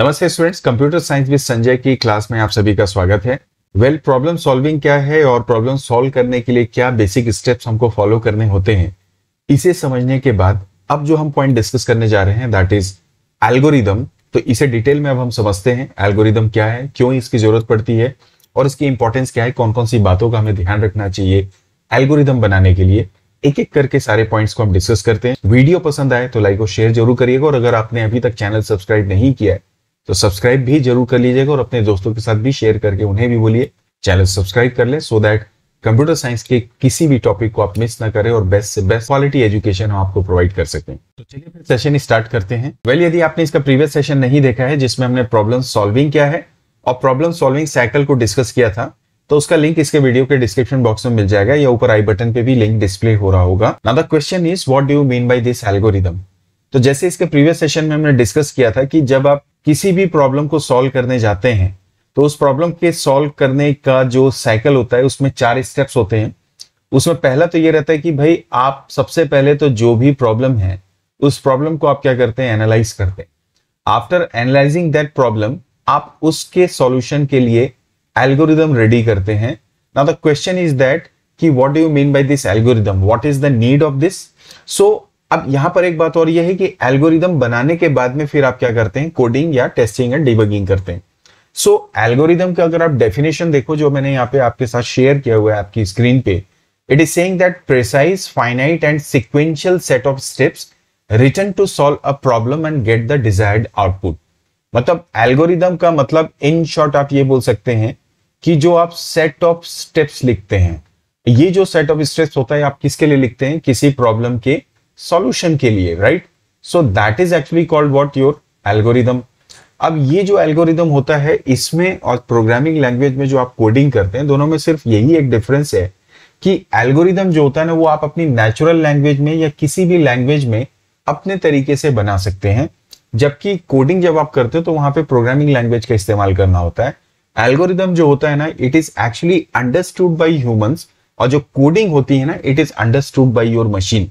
नमस्ते students computer science with Sanjay की class में आप सभी का स्वागत है वेल प्रॉब्लम सॉल्विंग क्या है और प्रॉब्लम सॉल्व करने के लिए क्या बेसिक स्टेप्स हमको फॉलो करने होते हैं इसे समझने के बाद अब जो हम पॉइंट डिस्कस करने जा रहे हैं दैट इज एल्गोरिदम तो इसे डिटेल में अब हम समझते हैं एल्गोरिदम क्या है क्यों इसकी जरूरत पड़ती है और इसकी इंपॉर्टेंस क्या है कौन कौन सी बातों का हमें ध्यान रखना चाहिए एल्गोरिदम बनाने के लिए एक एक करके सारे पॉइंट्स को हम डिस्कस करते हैं वीडियो पसंद आए तो लाइक और शेयर जरूर करिएगा और अगर आपने अभी तक चैनल सब्सक्राइब नहीं किया है तो सब्सक्राइब भी जरूर कर लीजिएगा और अपने दोस्तों के साथ भी शेयर करके उन्हें भी बोलिए चैनल सब्सक्राइब कर लें सो दैट कंप्यूटर साइंस के किसी भी टॉपिक को आप मिस ना करें और बेस्ट से बेस्ट क्वालिटी एजुकेशन हम आपको प्रोवाइड कर सकते हैं तो चलिए फिर सेशन स्टार्ट करते हैं वेल well, यदि आपने इसका प्रीवियस सेशन नहीं देखा है जिसमें हमने प्रॉब्लम सॉल्विंग क्या है और प्रॉब्लम सॉल्विंग साइकिल को डिस्कस किया था तो उसका लिंक इसके वीडियो के डिस्क्रिप्शन बॉक्स में मिल जाएगा या ऊपर आई बटन पे भी लिंक डिस्प्ले हो रहा होगा ना the question is what do you mean by this algorithm तो जैसे इसके प्रीवियस सेशन में हमने डिस्कस किया था कि जब आप किसी भी प्रॉब्लम को सॉल्व करने जाते हैं तो उस प्रॉब्लम के सॉल्व करने का जो साइकिल होता है उसमें चार स्टेप्स होते हैं उसमें पहला तो ये रहता है कि भाई आप सबसे पहले तो जो भी प्रॉब्लम है उस प्रॉब्लम को आप क्या करते हैं एनालाइज करते हैं आफ्टर एनालाइजिंग दैट प्रॉब्लम आप उसके सॉल्यूशन के लिए एल्गोरिदम रेडी करते हैं ना द क्वेश्चन इज दैट कि what do you mean by this algorithm what is the need of this so अब यहां पर एक बात और यह है कि एल्गोरिदम बनाने के बाद में फिर आप क्या करते हैं कोडिंग या टेस्टिंग एंड डिबगिंग करते हैं सो एल्गोरिदम का अगर आप डेफिनेशन देखो जो मैंने यहाँ पे आपके साथ शेयर किया हुआ है आपकी स्क्रीन पे it is saying that precise finite and sequential set of steps written to solve a problem and get the desired output मतलब एल्गोरिदम का मतलब इन शॉर्ट आप ये बोल सकते हैं कि जो आप सेट ऑफ स्टेप्स लिखते हैं ये जो सेट ऑफ स्टेप्स होता है आप किसके लिए लिखते हैं किसी प्रॉब्लम के सॉल्यूशन के लिए right so that is actually called what your algorithm अब ये जो एल्गोरिदम होता है इसमें और प्रोग्रामिंग लैंग्वेज में जो आप कोडिंग करते हैं दोनों में सिर्फ यही एक डिफरेंस है कि एल्गोरिदम जो होता है ना वो आप अपनी नेचुरल लैंग्वेज में या किसी भी लैंग्वेज में अपने तरीके से बना सकते हैं जबकि कोडिंग जब आप करते हो तो वहां पे प्रोग्रामिंग लैंग्वेज का इस्तेमाल करना होता है एल्गोरिदम जो होता है ना it is actually understood by humans और जो कोडिंग होती है ना it is understood by your machine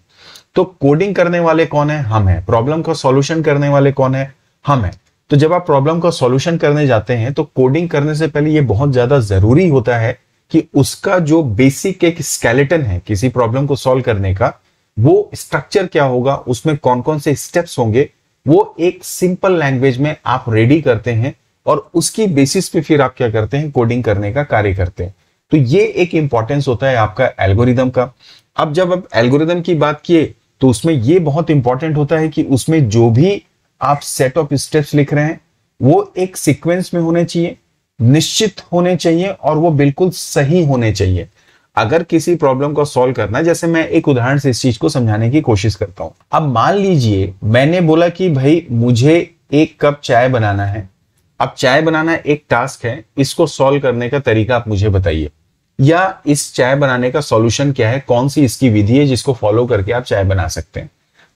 तो कोडिंग करने वाले कौन है हम है प्रॉब्लम का सॉल्यूशन करने वाले कौन है हम है तो जब आप प्रॉब्लम का सॉल्यूशन करने जाते हैं तो कोडिंग करने से पहले ये बहुत ज्यादा जरूरी होता है कि उसका जो बेसिक एक स्केलेटन है किसी प्रॉब्लम को सॉल्व करने का वो स्ट्रक्चर क्या होगा उसमें कौन कौन से स्टेप्स होंगे वो एक सिंपल लैंग्वेज में आप रेडी करते हैं और उसकी बेसिस पे फिर आप क्या करते हैं कोडिंग करने का कार्य करते हैं तो ये एक इंपॉर्टेंस होता है आपका एल्गोरिदम का अब जब आप एल्गोरिदम की बात किए तो उसमें ये बहुत इंपॉर्टेंट होता है कि उसमें जो भी आप सेट ऑफ स्टेप्स लिख रहे हैं वो एक सीक्वेंस में होने चाहिए निश्चित होने चाहिए और वो बिल्कुल सही होने चाहिए अगर किसी प्रॉब्लम को सॉल्व करना है जैसे मैं एक उदाहरण से इस चीज को समझाने की कोशिश करता हूं अब मान लीजिए मैंने बोला कि भाई मुझे एक कप चाय बनाना है अब चाय बनाना एक टास्क है इसको सॉल्व करने का तरीका आप मुझे बताइए या इस चाय बनाने का सॉल्यूशन क्या है कौन सी इसकी विधि है जिसको फॉलो करके आप चाय बना सकते हैं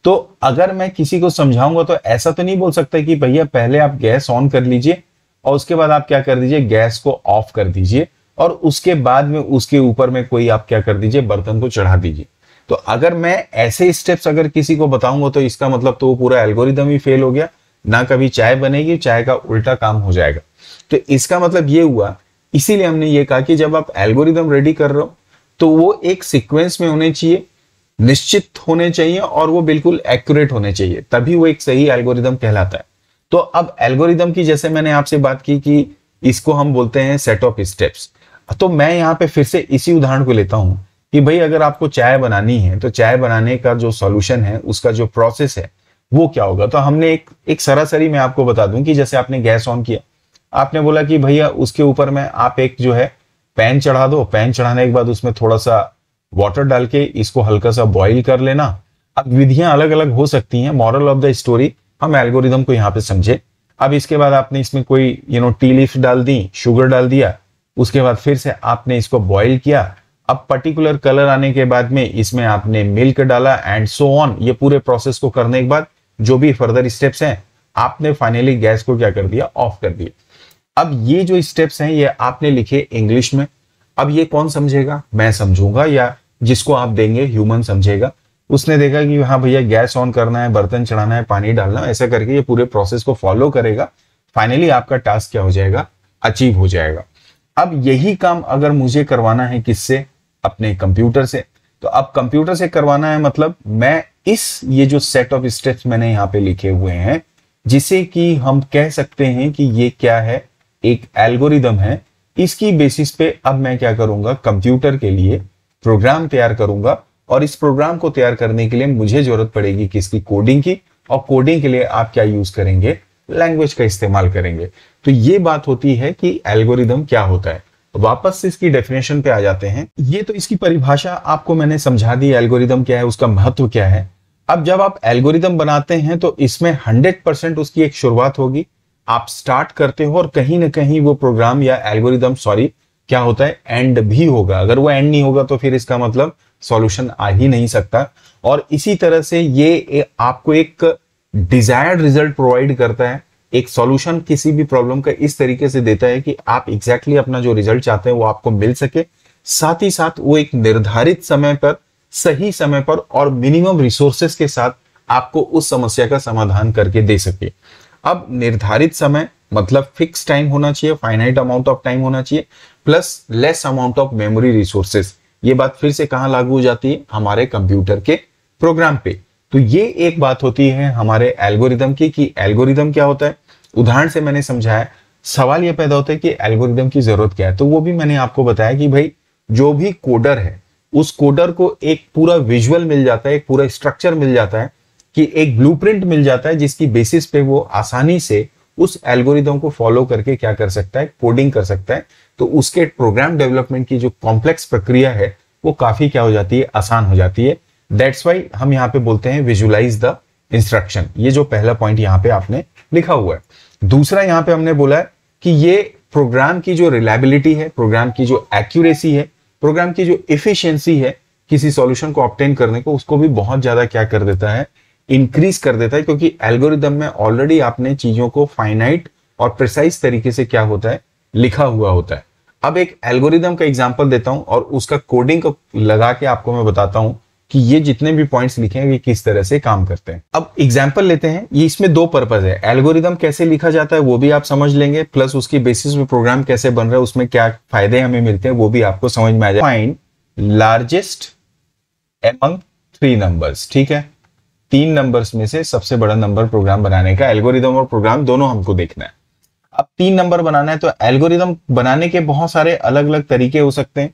तो अगर मैं किसी को समझाऊंगा तो ऐसा तो नहीं बोल सकता कि भैया पहले आप गैस ऑन कर लीजिए और उसके बाद आप क्या कर दीजिए गैस को ऑफ कर दीजिए और उसके बाद में उसके ऊपर में कोई आप क्या कर दीजिए बर्तन को चढ़ा दीजिए तो अगर मैं ऐसे स्टेप्स अगर किसी को बताऊंगा तो इसका मतलब तो वो पूरा एल्गोरिदम ही फेल हो गया ना कभी चाय बनेगी चाय का उल्टा काम हो जाएगा तो इसका मतलब ये हुआ इसीलिए हमने ये कहा कि जब आप एल्गोरिदम रेडी कर रहे हो तो वो एक सीक्वेंस में होने चाहिए निश्चित होने चाहिए और वो बिल्कुल एक्यूरेट होने चाहिए तभी वो एक सही एल्गोरिदम कहलाता है तो अब एल्गोरिदम की जैसे मैंने आपसे बात की कि इसको हम बोलते हैं सेट ऑफ स्टेप्स तो मैं यहाँ पे फिर से इसी उदाहरण को लेता हूं कि भाई अगर आपको चाय बनानी है तो चाय बनाने का जो सॉल्यूशन है उसका जो प्रोसेस है वो क्या होगा तो हमने एक एक सरासरी मैं आपको बता दूं कि जैसे आपने गैस ऑन किया आपने बोला कि भैया उसके ऊपर में आप एक जो है पैन चढ़ा दो पैन चढ़ाने के बाद उसमें थोड़ा सा वाटर डाल के इसको हल्का सा बॉईल कर लेना अब विधियां अलग अलग हो सकती हैं मॉरल ऑफ द स्टोरी हम एल्गोरिदम को यहाँ पे समझे अब इसके बाद आपने इसमें कोई यू नो टी लीफ डाल दी शुगर डाल दिया उसके बाद फिर से आपने इसको बॉइल किया अब पर्टिकुलर कलर आने के बाद में इसमें आपने मिल्क डाला एंड सो ऑन ये पूरे प्रोसेस को करने के बाद जो भी फर्दर स्टेप्स हैं आपने फाइनली गैस को क्या कर दिया ऑफ कर दिया अब ये जो स्टेप्स हैं ये आपने लिखे इंग्लिश में अब ये कौन समझेगा मैं समझूंगा या जिसको आप देंगे ह्यूमन समझेगा उसने देखा कि हाँ भैया गैस ऑन करना है बर्तन चढ़ाना है पानी डालना है ऐसा करके ये पूरे प्रोसेस को फॉलो करेगा फाइनली आपका टास्क क्या हो जाएगा अचीव हो जाएगा अब यही काम अगर मुझे करवाना है किससे अपने कंप्यूटर से तो अब कंप्यूटर से करवाना है मतलब मैं इस ये जो सेट ऑफ स्टेप्स मैंने यहाँ पे लिखे हुए हैं जिसे कि हम कह सकते हैं कि ये क्या है एक एल्गोरिदम है इसकी बेसिस पे अब मैं क्या करूंगा कंप्यूटर के लिए प्रोग्राम तैयार करूंगा और इस प्रोग्राम को तैयार करने के लिए मुझे जरूरत पड़ेगी किसकी कोडिंग की और कोडिंग के लिए आप क्या यूज करेंगे लैंग्वेज का इस्तेमाल करेंगे तो ये बात होती है कि एल्गोरिदम क्या होता है वापस से इसकी डेफिनेशन पे आ जाते हैं ये तो इसकी परिभाषा आपको मैंने समझा दी एल्गोरिदम क्या है उसका महत्व क्या है अब जब आप एल्गोरिदम बनाते हैं तो इसमें 100% उसकी एक शुरुआत होगी आप स्टार्ट करते हो और कहीं ना कहीं वो प्रोग्राम या एल्गोरिदम सॉरी क्या होता है एंड भी होगा अगर वो एंड नहीं होगा तो फिर इसका मतलब सॉल्यूशन आ ही नहीं सकता और इसी तरह से ये आपको एक डिजायर्ड रिजल्ट प्रोवाइड करता है एक सॉल्यूशन किसी भी प्रॉब्लम का इस तरीके से देता है कि आप एग्जैक्टली exactly अपना जो रिजल्ट चाहते हैं वो आपको मिल सके साथ ही साथ वो एक निर्धारित समय पर सही समय पर और मिनिमम रिसोर्सेस के साथ आपको उस समस्या का समाधान करके दे सके अब निर्धारित समय मतलब फिक्स टाइम होना चाहिए फाइनाइट अमाउंट ऑफ टाइम होना चाहिए plus less amount of memory resources ये बात फिर से कहा लागू हो जाती है हमारे कंप्यूटर के प्रोग्राम पे तो ये एक बात होती है हमारे एल्गोरिदम की कि एल्गोरिदम क्या होता है उदाहरण से मैंने समझाया सवाल ये पैदा होता है कि एल्गोरिदम की जरूरत क्या है तो वो भी मैंने आपको बताया कि भाई जो भी कोडर है उस कोडर को एक पूरा विजुअल मिल जाता है एक पूरा स्ट्रक्चर मिल जाता है कि एक ब्लूप्रिंट मिल जाता है जिसकी बेसिस पे वो आसानी से उस एल्गोरिदम को फॉलो करके क्या कर सकता है कोडिंग कर सकता है तो उसके प्रोग्राम डेवलपमेंट की जो कॉम्प्लेक्स प्रक्रिया है वो काफी क्या हो जाती है आसान हो जाती है दैट्स वाई हम यहाँ पे बोलते हैं विजुअलाइज द इंस्ट्रक्शन ये जो पहला पॉइंट यहाँ पे आपने लिखा हुआ है दूसरा यहाँ पे हमने बोला है कि ये प्रोग्राम की जो रिलायबिलिटी है प्रोग्राम की जो एक्यूरेसी है प्रोग्राम की जो इफिशियंसी है किसी सॉल्यूशन को ऑप्टेन करने को उसको भी बहुत ज्यादा क्या कर देता है इंक्रीज कर देता है क्योंकि एल्गोरिदम में ऑलरेडी आपने चीजों को फाइनाइट और प्रिसाइज तरीके से क्या होता है लिखा हुआ होता है अब एक एल्गोरिदम का एग्जाम्पल देता हूं और उसका कोडिंग को लगा के आपको मैं बताता हूं कि ये जितने भी पॉइंट्स लिखे हैं ये किस तरह से काम करते हैं अब एग्जाम्पल लेते हैं ये इसमें दो पर्पज है एल्गोरिदम कैसे लिखा जाता है वो भी आप समझ लेंगे प्लस उसकी बेसिस में प्रोग्राम कैसे बन रहा है उसमें क्या फायदे हमें मिलते हैं वो भी आपको समझ में आ जाए find largest among three numbers ठीक है तीन नंबर्स में से सबसे बड़ा नंबर प्रोग्राम बनाने का एल्गोरिदम और प्रोग्राम दोनों हमको देखना है अब तीन नंबर बनाना है तो एल्गोरिदम बनाने के बहुत सारे अलग अलग तरीके हो सकते हैं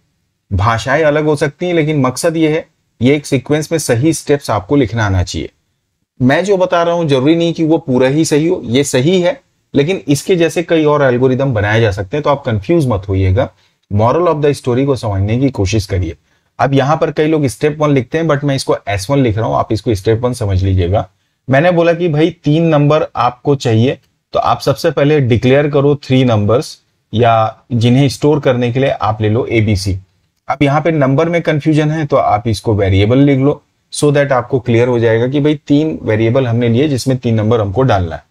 भाषाएं अलग हो सकती हैं लेकिन मकसद ये है ये एक सीक्वेंस में सही स्टेप्स आपको लिखना आना चाहिए मैं जो बता रहा हूं जरूरी नहीं कि वो पूरा ही सही हो ये सही है लेकिन इसके जैसे कई और एल्गोरिदम बनाए जा सकते हैं तो आप कंफ्यूज मत होइएगा मॉरल ऑफ द स्टोरी को समझने की कोशिश करिए अब यहां पर कई लोग स्टेप वन लिखते हैं बट मैं इसको एस वन लिख रहा हूं आप इसको स्टेप वन समझ लीजिएगा मैंने बोला कि भाई तीन नंबर आपको चाहिए तो आप सबसे पहले डिक्लेयर करो थ्री नंबर्स या जिन्हें स्टोर करने के लिए आप ले लो एबीसी अब यहाँ पे नंबर में कंफ्यूजन है तो आप इसको वेरिएबल लिख लो सो so दैट आपको क्लियर हो जाएगा कि भाई तीन वेरिएबल हमने लिए जिसमें तीन नंबर हमको डालना है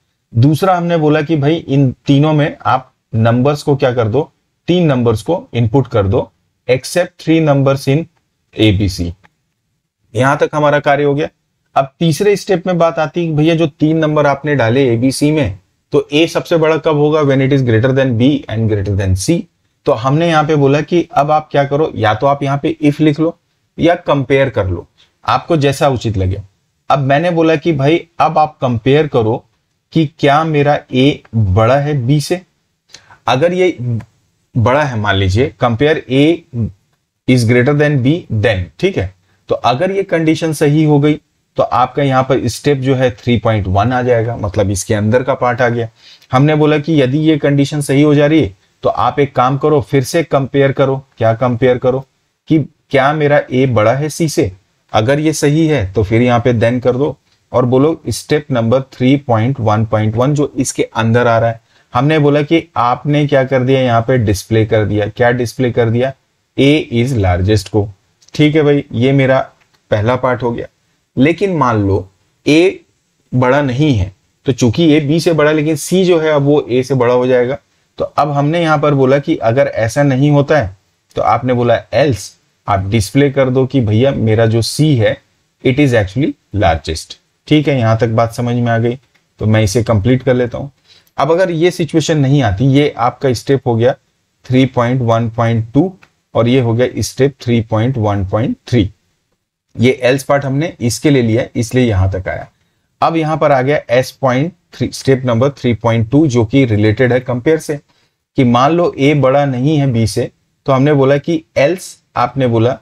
दूसरा हमने बोला कि भाई इन तीनों में आप नंबर्स को क्या कर दो तीन नंबर्स को इनपुट कर दो accept three numbers in A B C यहां तक हमारा कार्य हो गया अब तीसरे स्टेप में बात आती है भैया जो तीन नंबर आपने डाले ए बी सी में तो ए सबसे बड़ा कब होगा when it is greater than B and greater than C तो हमने यहां पे बोला कि अब आप क्या करो या तो आप यहां पे इफ लिख लो या कंपेयर कर लो आपको जैसा उचित लगे अब मैंने बोला कि भाई अब आप कंपेयर करो कि क्या मेरा ए बड़ा है बी से अगर ये बड़ा है मान लीजिए compare A is greater than B then ठीक है तो अगर ये कंडीशन सही हो गई तो आपका यहाँ पर स्टेप जो है 3.1 आ जाएगा मतलब इसके अंदर का पार्ट आ गया हमने बोला कि यदि ये कंडीशन सही हो जा रही है तो आप एक काम करो फिर से कंपेयर करो क्या कंपेयर करो कि क्या मेरा ए बड़ा है सी से अगर ये सही है तो फिर यहाँ पे देन कर दो और बोलो स्टेप नंबर 3.1.1 जो इसके अंदर आ रहा है हमने बोला कि आपने क्या कर दिया यहाँ पे डिस्प्ले कर दिया क्या डिस्प्ले कर दिया ए इज लार्जेस्ट को ठीक है भाई ये मेरा पहला पार्ट हो गया लेकिन मान लो ए बड़ा नहीं है तो चूंकि ए बी से बड़ा लेकिन सी जो है अब वो ए से बड़ा हो जाएगा तो अब हमने यहां पर बोला कि अगर ऐसा नहीं होता है तो आपने बोला एल्स आप डिस्प्ले कर दो कि भैया मेरा जो सी है इट इज एक्चुअली लार्जेस्ट ठीक है यहां तक बात समझ में आ गई तो मैं इसे कंप्लीट कर लेता हूं अब अगर ये सिचुएशन नहीं आती ये आपका स्टेप हो गया टू और ये हो गया स्टेप 3.1.3 ये एल्स पार्ट हमने इसके लिए लिया इसलिए यहां तक आया अब यहां पर आ गया as point three step number 3.2 जो कि रिलेटेड है कंपेयर से कि मान लो ए बड़ा नहीं है बी से तो हमने बोला कि एल्स आपने बोला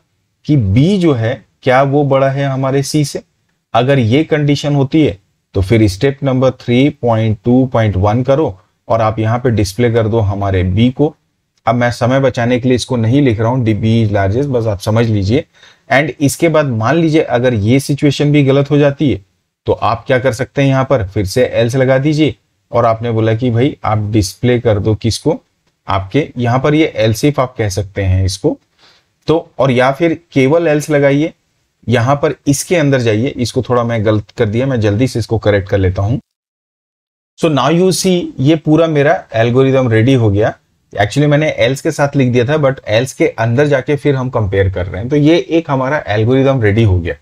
कि बी जो है क्या वो बड़ा है हमारे सी से अगर ये कंडीशन होती है तो फिर स्टेप नंबर 3.2.1 करो और आप यहां पे डिस्प्ले कर दो हमारे बी को अब मैं समय बचाने के लिए इसको नहीं लिख रहा हूं डी बी इज लार्जेस्ट बस आप समझ लीजिए एंड इसके बाद मान लीजिए अगर ये सिचुएशन भी गलत हो जाती है तो आप क्या कर सकते हैं यहां पर फिर से एल्स लगा दीजिए और आपने बोला कि भाई आप डिस्प्ले कर दो किसको आपके यहां पर ये एलसीफ आप कह सकते हैं इसको तो और या फिर केवल एल्स लगाइए यहां पर इसके अंदर जाइए इसको थोड़ा मैं गलत कर दिया मैं जल्दी से इसको करेक्ट कर लेता हूं सो नाउ यू सी ये पूरा मेरा एल्गोरिदम रेडी हो गया एक्चुअली मैंने एल्स के साथ लिख दिया था बट एल्स के अंदर जाके फिर हम कंपेयर कर रहे हैं तो ये एक हमारा एल्गोरिदम रेडी हो गया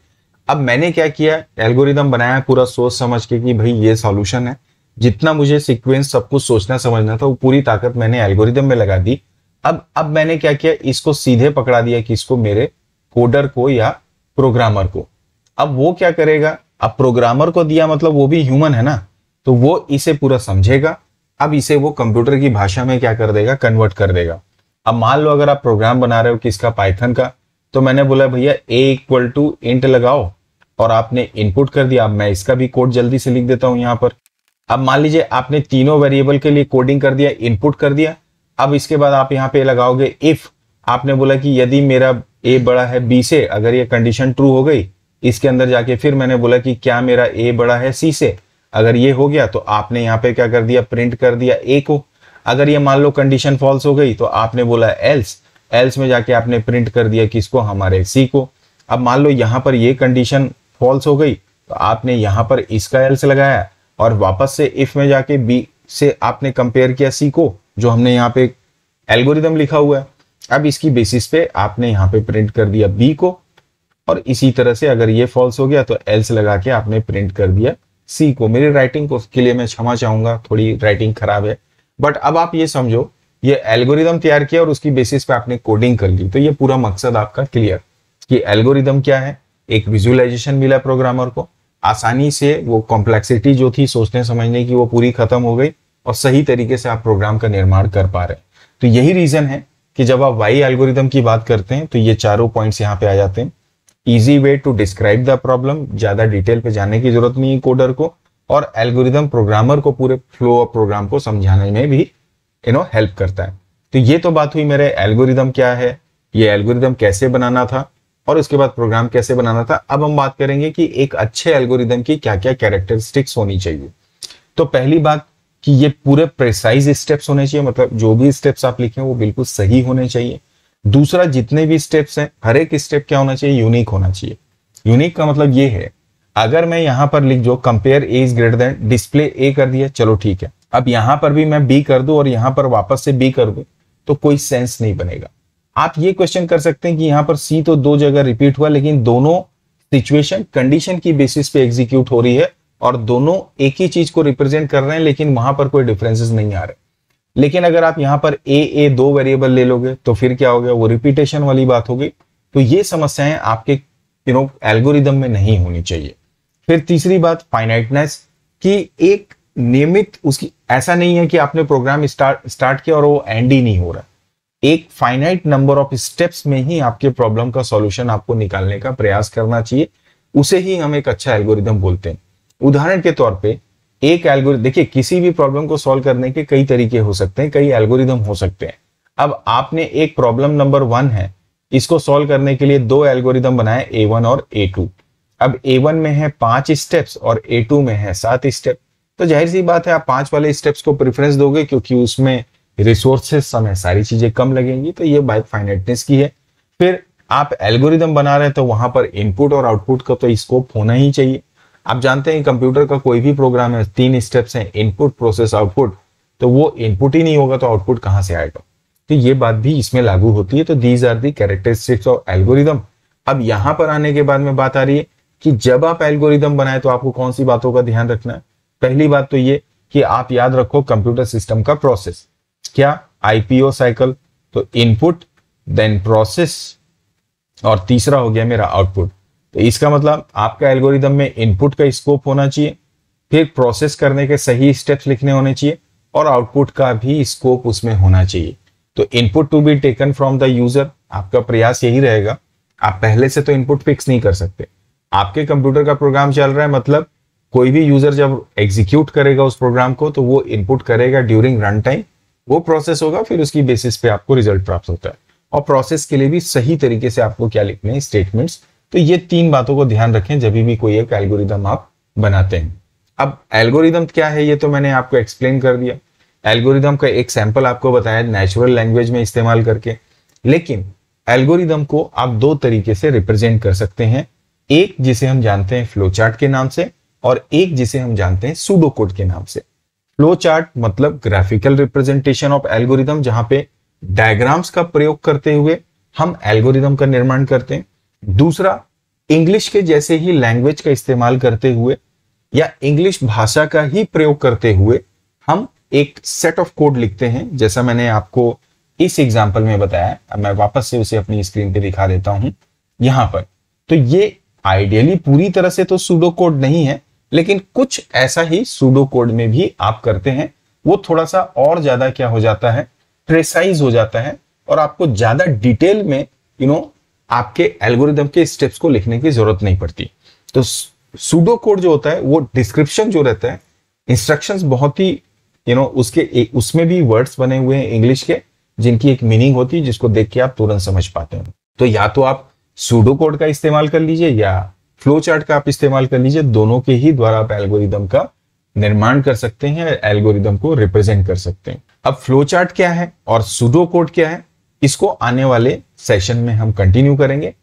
अब मैंने क्या किया एल्गोरिदम बनाया पूरा सोच समझ के कि भाई ये सॉल्यूशन है जितना मुझे सीक्वेंस सब कुछ सोचना समझना था वो पूरी ताकत मैंने एल्गोरिदम में लगा दी अब अब मैंने क्या किया इसको सीधे पकड़ा दिया कि इसको मेरे कोडर को या प्रोग्रामर को अब वो क्या करेगा अब प्रोग्रामर को दिया मतलब वो भी ह्यूमन है ना तो वो इसे पूरा समझेगा अब इसे वो कंप्यूटर की भाषा में क्या कर देगा कन्वर्ट कर देगा अब मान लो अगर आप प्रोग्राम बना रहे हो किसका पाइथन का तो मैंने बोला भैया ए इक्वल टू इंट लगाओ और आपने इनपुट कर दिया अब मैं इसका भी कोड जल्दी से लिख देता हूं यहां पर अब मान लीजिए आपने तीनों वेरिएबल के लिए कोडिंग कर दिया इनपुट कर दिया अब इसके बाद आप यहाँ पे लगाओगे इफ आपने बोला कि यदि मेरा ए बड़ा है बी से अगर ये कंडीशन ट्रू हो गई इसके अंदर जाके फिर मैंने बोला कि क्या मेरा ए बड़ा है सी से अगर ये हो गया तो आपने यहाँ पे क्या कर दिया प्रिंट कर दिया ए को अगर ये मान लो कंडीशन फॉल्स हो गई तो आपने बोला एल्स एल्स में जाके आपने प्रिंट कर दिया किसको हमारे सी को अब मान लो यहाँ पर ये कंडीशन फॉल्स हो गई तो आपने यहाँ पर इसका एल्स लगाया और वापस से इफ में जाके बी से आपने कंपेयर किया सी को जो हमने यहाँ पे एल्गोरिदम लिखा हुआ है अब इसकी बेसिस पे आपने यहाँ पे प्रिंट कर दिया बी को और इसी तरह से अगर ये फॉल्स हो गया तो एल्स लगा के आपने प्रिंट कर दिया सी को मेरी राइटिंग को के लिए मैं क्षमा चाहूंगा थोड़ी राइटिंग खराब है बट अब आप ये समझो ये एल्गोरिदम तैयार किया और उसकी बेसिस पे आपने कोडिंग कर ली तो ये पूरा मकसद आपका क्लियर कि एल्गोरिदम क्या है एक विजुअलाइजेशन मिला प्रोग्रामर को आसानी से वो कॉम्प्लेक्सिटी जो थी सोचने समझने की वो पूरी खत्म हो गई और सही तरीके से आप प्रोग्राम का निर्माण कर पा रहे हैं तो यही रीजन है कि जब आप वाई एल्गोरिदम की बात करते हैं तो ये चारों पॉइंट्स यहाँ पे आ जाते हैं easy way to describe the problem ज्यादा डिटेल पे जाने की जरूरत नहीं है कोडर को और एल्गोरिदम प्रोग्रामर को पूरे फ्लो ऑफ प्रोग्राम को समझाने में भी यू नो हेल्प करता है तो ये तो बात हुई मेरे एल्गोरिदम क्या है ये एल्गोरिदम कैसे बनाना था और उसके बाद प्रोग्राम कैसे बनाना था अब हम बात करेंगे कि एक अच्छे एल्गोरिदम की क्या क्या कैरेक्टरिस्टिक्स होनी चाहिए तो पहली बात कि ये पूरे प्रिसाइज स्टेप्स होने चाहिए मतलब जो भी स्टेप्स आप लिखें वो बिल्कुल सही होने चाहिए दूसरा जितने भी स्टेप्स हैं हर एक स्टेप क्या होना चाहिए यूनिक होना चाहिए यूनिक का मतलब ये है अगर मैं यहां पर लिख जो compare A is greater than display A कर दिया चलो ठीक है अब यहां पर भी मैं बी कर दू और यहां पर वापस से बी कर दू तो कोई सेंस नहीं बनेगा आप ये क्वेश्चन कर सकते हैं कि यहां पर सी तो दो जगह रिपीट हुआ लेकिन दोनों सिचुएशन कंडीशन की बेसिस पे एग्जीक्यूट हो रही है और दोनों एक ही चीज को रिप्रेजेंट कर रहे हैं लेकिन वहां पर कोई डिफरेंसेस नहीं आ रहे लेकिन अगर आप यहां पर ए ए दो वेरिएबल ले लोगे तो फिर क्या हो गया वो रिपीटेशन वाली बात हो गई तो ये समस्याएं आपके यू नो एल्गोरिदम में नहीं होनी चाहिए फिर तीसरी बात फाइनाइटनेस कि एक नियमित उसकी ऐसा नहीं है कि आपने प्रोग्राम स्टार्ट स्टार्ट किया और वो एंड ही नहीं हो रहा एक फाइनाइट नंबर ऑफ स्टेप्स में ही आपके प्रॉब्लम का सॉल्यूशन आपको निकालने का प्रयास करना चाहिए उसे ही हम एक अच्छा एल्गोरिदम बोलते हैं उदाहरण के तौर पे एक एल्गोरिदम देखिए किसी भी प्रॉब्लम को सॉल्व करने के कई तरीके हो सकते हैं कई एल्गोरिदम हो सकते हैं अब आपने एक प्रॉब्लम नंबर वन है इसको सॉल्व करने के लिए दो एल्गोरिदम बनाए ए वन और ए टू अब ए वन में है पांच स्टेप्स और ए टू में है सात स्टेप तो जाहिर सी बात है आप पांच वाले स्टेप्स को प्रेफरेंस दोगे क्योंकि उसमें रिसोर्सेस सम है सारी चीजें कम लगेंगी तो ये बाइक फाइनेटनेस की है फिर आप एल्गोरिदम बना रहे हैं तो वहां पर इनपुट और आउटपुट का तो स्कोप होना ही चाहिए आप जानते हैं कंप्यूटर का कोई भी प्रोग्राम है तीन स्टेप्स हैं इनपुट प्रोसेस आउटपुट तो वो इनपुट ही नहीं होगा तो आउटपुट कहां से आएगा तो ये बात भी इसमें लागू होती है तो these are the characteristics of algorithm अब यहां पर आने के बाद में बात आ रही है कि जब आप एल्गोरिदम बनाए तो आपको कौन सी बातों का ध्यान रखना है पहली बात तो ये कि आप याद रखो कंप्यूटर सिस्टम का प्रोसेस क्या आईपीओ साइकिल तो इनपुट देन प्रोसेस और तीसरा हो गया मेरा आउटपुट तो इसका मतलब आपका एल्गोरिदम में इनपुट का स्कोप होना चाहिए फिर प्रोसेस करने के सही स्टेप्स लिखने होने चाहिए और आउटपुट का भी स्कोप उसमें होना चाहिए तो input to be taken from the user आपका प्रयास यही रहेगा आप पहले से तो इनपुट फिक्स नहीं कर सकते आपके कंप्यूटर का प्रोग्राम चल रहा है मतलब कोई भी यूजर जब एग्जीक्यूट करेगा उस प्रोग्राम को तो वो इनपुट करेगा ड्यूरिंग रन टाइम वो प्रोसेस होगा फिर उसकी बेसिस पे आपको रिजल्ट प्राप्त होता है और प्रोसेस के लिए भी सही तरीके से आपको क्या लिखने स्टेटमेंट्स तो ये तीन बातों को ध्यान रखें जब भी कोई एक एल्गोरिदम आप बनाते हैं अब एल्गोरिदम क्या है ये तो मैंने आपको एक्सप्लेन कर दिया एल्गोरिदम का एक सैंपल आपको बताया नेचुरल लैंग्वेज में इस्तेमाल करके लेकिन एल्गोरिदम को आप दो तरीके से रिप्रेजेंट कर सकते हैं एक जिसे हम जानते हैं फ्लो चार्ट के नाम से और एक जिसे हम जानते हैं सूडो कोड के नाम से फ्लो चार्ट मतलब ग्राफिकल रिप्रेजेंटेशन ऑफ एल्गोरिदम जहां पे डायग्राम्स का प्रयोग करते हुए हम एल्गोरिदम का निर्माण करते हैं दूसरा इंग्लिश के जैसे ही लैंग्वेज का इस्तेमाल करते हुए या इंग्लिश भाषा का ही प्रयोग करते हुए हम एक सेट ऑफ कोड लिखते हैं जैसा मैंने आपको इस एग्जाम्पल में बताया अब मैं वापस से उसे अपनी स्क्रीन पे दिखा देता हूं यहां पर तो ये आइडियली पूरी तरह से तो सूडो कोड नहीं है लेकिन कुछ ऐसा ही सूडो कोड में भी आप करते हैं वो थोड़ा सा और ज्यादा क्या हो जाता है प्रेसाइज हो जाता है और आपको ज्यादा डिटेल में यू you नो know, आपके एल्गोरिदम के स्टेप्स को लिखने की जरूरत नहीं पड़ती तो सूडो कोड जो होता है वो डिस्क्रिप्शन जो रहता है इंस्ट्रक्शन बहुत ही यू नो उसके ए, उसमें भी वर्ड्स बने हुए हैं इंग्लिश के जिनकी एक मीनिंग होती है जिसको देख के आप तुरंत समझ पाते हो तो या तो आप सूडो कोड का इस्तेमाल कर लीजिए या फ्लो चार्ट का आप इस्तेमाल कर लीजिए दोनों के ही द्वारा आप एल्गोरिदम का निर्माण कर सकते हैं एल्गोरिदम को रिप्रेजेंट कर सकते हैं अब फ्लो चार्ट क्या है और सूडो कोड क्या है इसको आने वाले सेशन में हम कंटिन्यू करेंगे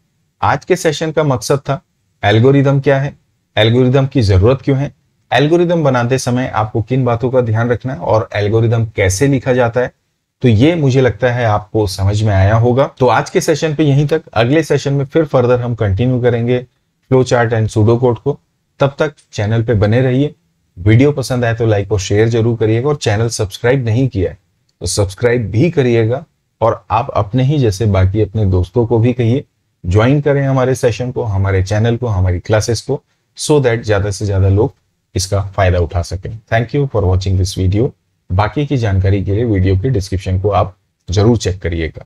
आज के सेशन का मकसद था एल्गोरिदम क्या है एल्गोरिदम की जरूरत क्यों है एल्गोरिदम बनाते समय आपको किन बातों का ध्यान रखना है और एल्गोरिदम कैसे लिखा जाता है तो ये मुझे लगता है आपको समझ में आया होगा तो आज के सेशन पे यहीं तक अगले सेशन में फिर फर्दर हम कंटिन्यू करेंगे flow chart and pseudo code को तब तक चैनल पे बने रहिए वीडियो पसंद आए तो लाइक और शेयर जरूर करिएगा और चैनल सब्सक्राइब नहीं किया है तो सब्सक्राइब भी करिएगा और आप अपने ही जैसे बाकी अपने दोस्तों को भी कहिए ज्वाइन करें हमारे सेशन को हमारे चैनल को हमारी क्लासेस को सो so दैट ज्यादा से ज्यादा लोग इसका फायदा उठा सकें thank you for watching this video बाकी की जानकारी के लिए वीडियो के डिस्क्रिप्शन को आप जरूर चेक करिएगा